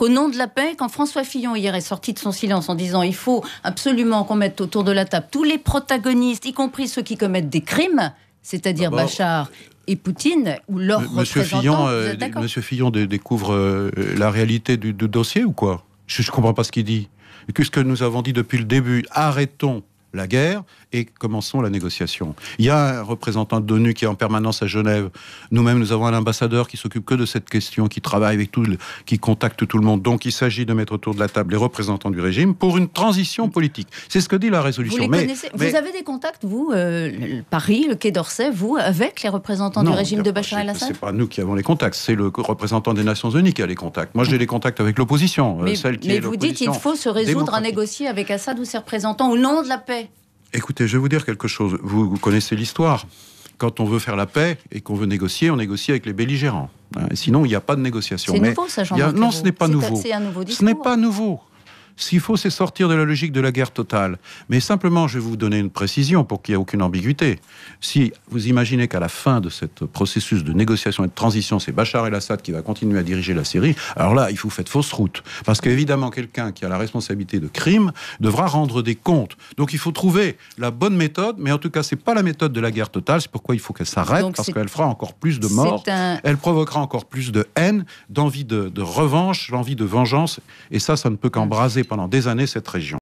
Au nom de la paix, quand François Fillon hier est sorti de son silence en disant il faut absolument qu'on mette autour de la table tous les protagonistes, y compris ceux qui commettent des crimes, c'est-à-dire ah bah, Bachar et Poutine ou leur Monsieur Fillon, euh, Monsieur Fillon découvre euh, la réalité du, dossier ou quoi Je ne comprends pas ce qu'il dit. Qu'est-ce que nous avons dit depuis le début Arrêtons la guerre et commençons la négociation. Il y a un représentant de l'ONU qui est en permanence à Genève. Nous-mêmes, nous avons un ambassadeur qui s'occupe que de cette question, qui travaille avec tout, qui contacte tout le monde. Donc, il s'agit de mettre autour de la table les représentants du régime pour une transition politique. C'est ce que dit la résolution. Vous, mais, vous avez des contacts, vous, euh, Paris, le Quai d'Orsay, vous, avec les représentants du régime de Bachar el-Assad C'est pas nous qui avons les contacts, c'est le représentant des Nations Unies qui a les contacts. Moi, j'ai les contacts avec l'opposition, euh, mais vous dites il faut se résoudre à négocier avec Assad ou ses représentants au nom de la paix. Écoutez, je vais vous dire quelque chose. Vous, connaissez l'histoire. Quand on veut faire la paix et qu'on veut négocier, on négocie avec les belligérants. Hein, sinon, il n'y a pas de négociation. C'est nouveau, ça, Jean Non, ce n'est pas nouveau ce n'est pas nouveau. Ce qu'il faut, c'est sortir de la logique de la guerre totale. Mais simplement, je vais vous donner une précision pour qu'il n'y ait aucune ambiguïté. Si vous imaginez qu'à la fin de ce processus de négociation et de transition, c'est Bachar el-Assad qui va continuer à diriger la Syrie, alors là, il faut faire fausse route. Parce qu'évidemment, quelqu'un qui a la responsabilité de crime devra rendre des comptes. Donc il faut trouver la bonne méthode, mais en tout cas, c'est pas la méthode de la guerre totale. C'est pourquoi il faut qu'elle s'arrête, parce qu'elle fera encore plus de morts. Elle provoquera encore plus de haine, d'envie de, de revanche, l'envie de vengeance. Et ça, ça ne peut qu'embraser pendant des années cette région.